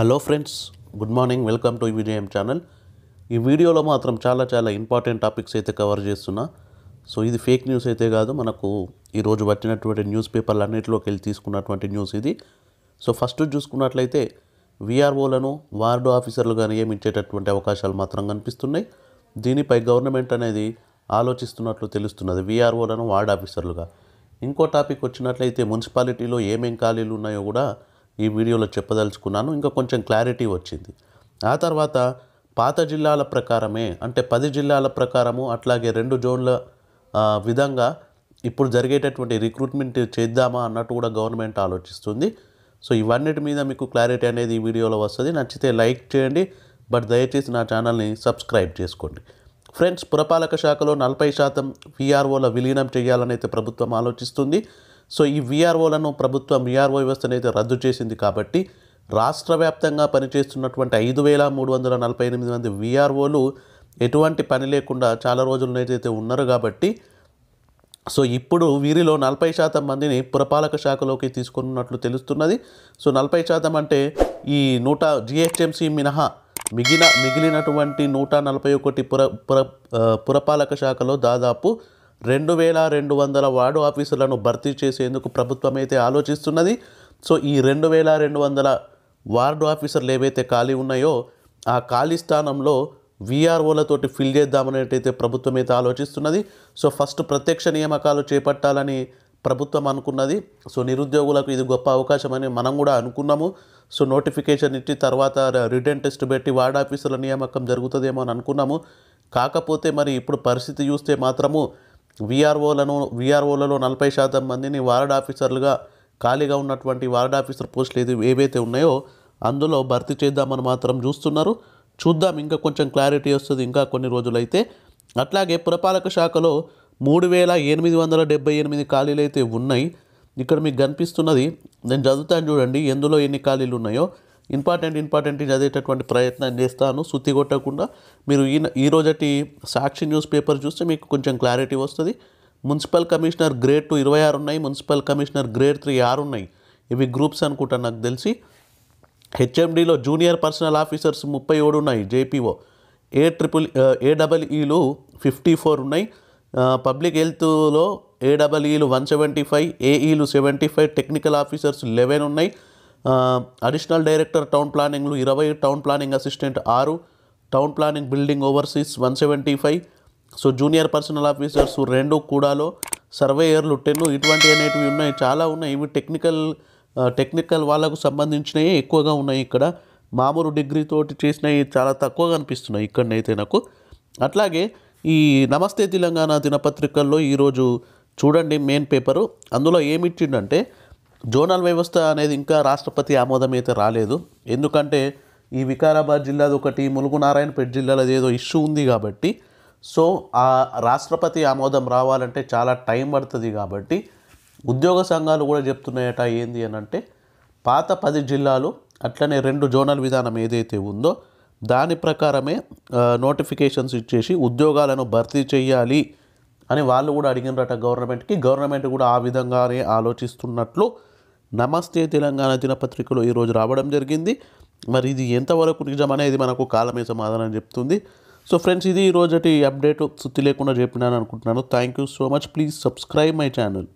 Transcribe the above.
hello friends good morning welcome to Vijayam channel ఈ వీడియోలో మాత్రం చాలా చాలా ఇంపార్టెంట్ టాపిక్స్ అయితే కవర్ చేస్తున్నా సో ఇది ఫేక్ న్యూస్ అయితే కాదు మనకు ఈరోజు వచ్చినటువంటి న్యూస్ పేపర్లు అన్నింటిలోకి వెళ్ళి తీసుకున్నటువంటి న్యూస్ ఇది సో ఫస్ట్ చూసుకున్నట్లయితే విఆర్ఓలను వార్డు ఆఫీసర్లుగా నియమించేటటువంటి అవకాశాలు మాత్రం కనిపిస్తున్నాయి దీనిపై గవర్నమెంట్ అనేది ఆలోచిస్తున్నట్లు తెలుస్తున్నది విఆర్ఓలను వార్డు ఆఫీసర్లుగా ఇంకో టాపిక్ వచ్చినట్లయితే మున్సిపాలిటీలో ఏమేం ఖాళీలు ఉన్నాయో కూడా ఈ వీడియోలో చెప్పదలుచుకున్నాను ఇంకా కొంచెం క్లారిటీ వచ్చింది ఆ తర్వాత పాత జిల్లాల ప్రకారమే అంటే పది జిల్లాల ప్రకారము అట్లాగే రెండు జోన్ల విధంగా ఇప్పుడు జరిగేటటువంటి రిక్రూట్మెంట్ చేద్దామా అన్నట్టు కూడా గవర్నమెంట్ ఆలోచిస్తుంది సో ఇవన్నిటి మీద మీకు క్లారిటీ అనేది ఈ వీడియోలో వస్తుంది నచ్చితే లైక్ చేయండి బట్ దయచేసి నా ఛానల్ని సబ్స్క్రైబ్ చేసుకోండి ఫ్రెండ్స్ పురపాలక శాఖలో నలభై శాతం విఆర్ఓల విలీనం చేయాలని అయితే ప్రభుత్వం ఆలోచిస్తుంది సో ఈ విఆర్ఓలను ప్రభుత్వం విఆర్ఓ వ్యవస్థను అయితే రద్దు చేసింది కాబట్టి రాష్ట్ర వ్యాప్తంగా పనిచేస్తున్నటువంటి ఐదు వేల మూడు వందల నలభై ఎనిమిది మంది విఆర్ఓలు ఎటువంటి పని లేకుండా చాలా అయితే ఉన్నారు కాబట్టి సో ఇప్పుడు వీరిలో నలభై శాతం మందిని పురపాలక శాఖలోకి తీసుకున్నట్లు తెలుస్తున్నది సో నలభై శాతం అంటే ఈ నూట జిహెచ్ఎంసీ మినహా మిగిలిన మిగిలినటువంటి నూట నలభై ఒకటి పుర పుర పురపాలక శాఖలో దాదాపు రెండు వేల రెండు వందల వార్డు ఆఫీసులను భర్తీ చేసేందుకు ప్రభుత్వం అయితే ఆలోచిస్తున్నది సో ఈ రెండు వేల రెండు వందల వార్డు ఆఫీసర్లు ఏవైతే ఖాళీ ఉన్నాయో ఆ ఖాళీ స్థానంలో వీఆర్ఓలతోటి ఫిల్ చేద్దామనేటైతే ప్రభుత్వం అయితే ఆలోచిస్తున్నది సో ఫస్ట్ ప్రత్యక్ష నియామకాలు చేపట్టాలని ప్రభుత్వం అనుకున్నది సో నిరుద్యోగులకు ఇది గొప్ప అవకాశం అని మనం కూడా అనుకున్నాము సో నోటిఫికేషన్ ఇచ్చి తర్వాత రిటర్న్ టెస్ట్ పెట్టి వార్డ్ ఆఫీసర్ల నియామకం జరుగుతుందేమో అని అనుకున్నాము కాకపోతే మరి ఇప్పుడు పరిస్థితి చూస్తే మాత్రము విఆర్ఓలను విఆర్ఓలలో నలభై శాతం మందిని వార్డ్ ఆఫీసర్లుగా ఖాళీగా ఉన్నటువంటి వార్డ్ ఆఫీసర్ పోస్టులు ఏది ఏవైతే ఉన్నాయో అందులో భర్తీ చేద్దామని మాత్రం చూస్తున్నారు చూద్దాం ఇంకా కొంచెం క్లారిటీ వస్తుంది ఇంకా కొన్ని రోజులైతే అట్లాగే పురపాలక శాఖలో మూడు వేల ఎనిమిది వందల డెబ్బై ఎనిమిది ఖాళీలు అయితే ఉన్నాయి ఇక్కడ మీకు కనిపిస్తున్నది నేను చదువుతాను చూడండి ఎందులో ఎన్ని ఖాళీలు ఉన్నాయో ఇంపార్టెంట్ ఇంపార్టెంట్ చదివేటటువంటి ప్రయత్నం చేస్తాను సుత్తి కొట్టకుండా మీరు ఈ ఈరోజటి సాక్షి న్యూస్ పేపర్ చూస్తే మీకు కొంచెం క్లారిటీ వస్తుంది మున్సిపల్ కమిషనర్ గ్రేడ్ టూ ఇరవై ఆరు ఉన్నాయి మున్సిపల్ కమిషనర్ గ్రేడ్ త్రీ ఆరు ఉన్నాయి ఇవి గ్రూప్స్ అనుకుంటా నాకు తెలిసి హెచ్ఎండిలో జూనియర్ పర్సనల్ ఆఫీసర్స్ ముప్పై ఏడు ఉన్నాయి JPO A triple A fifty four ఉన్నాయి పబ్లిక్ హెల్త్లో ఏ డబల్ ఈలు వన్ సెవెంటీ ఫైవ్ ఏఈలు seventy five technical officers eleven ఉన్నాయి అడిషనల్ డైరెక్టర్ టౌన్ ప్లానింగ్లు ఇరవై టౌన్ ప్లానింగ్ అసిస్టెంట్ ఆరు town planning building overseers one seventy five so junior personal officers రెండు కూడాలో సర్వేయర్లు టెన్ ఇటువంటి అనేటివి ఉన్నాయి చాలా ఉన్నాయి ఇవి టెక్నికల్ టెక్నికల్ వాళ్ళకు సంబంధించినవి ఎక్కువగా ఉన్నాయి ఇక్కడ మామూలు డిగ్రీ తోటి చేసినవి చాలా తక్కువగా అనిపిస్తున్నాయి ఇక్కడనైతే నాకు అట్లాగే ఈ నమస్తే తెలంగాణ దినపత్రికల్లో ఈరోజు చూడండి మెయిన్ పేపరు అందులో ఏమిచ్చిండంటే జోనల్ వ్యవస్థ అనేది ఇంకా రాష్ట్రపతి ఆమోదం అయితే రాలేదు ఎందుకంటే ఈ వికారాబాద్ జిల్లాది ఒకటి ములుగు నారాయణపేట జిల్లాలో ఏదో ఇష్యూ ఉంది కాబట్టి సో ఆ రాష్ట్రపతి ఆమోదం రావాలంటే చాలా టైం పడుతుంది కాబట్టి ఉద్యోగ సంఘాలు కూడా చెప్తున్నాయట ఏంది అని అంటే పాత పది జిల్లాలు అట్లనే రెండు జోనల్ విధానం ఏదైతే ఉందో దాని ప్రకారమే నోటిఫికేషన్స్ ఇచ్చేసి ఉద్యోగాలను భర్తీ చేయాలి అని వాళ్ళు కూడా అడిగినారట గవర్నమెంట్కి గవర్నమెంట్ కూడా ఆ విధంగానే ఆలోచిస్తున్నట్లు నమస్తే తెలంగాణ దినపత్రికలో ఈరోజు రావడం జరిగింది మరి ఇది ఎంతవరకు నిజం అనేది మనకు కాలమే సమాధానం చెప్తుంది సో ఫ్రెండ్స్ ఇది ఈరోజటి అప్డేట్ సుత్తి లేకుండా చెప్పినాను అనుకుంటున్నాను thank you so much please subscribe my channel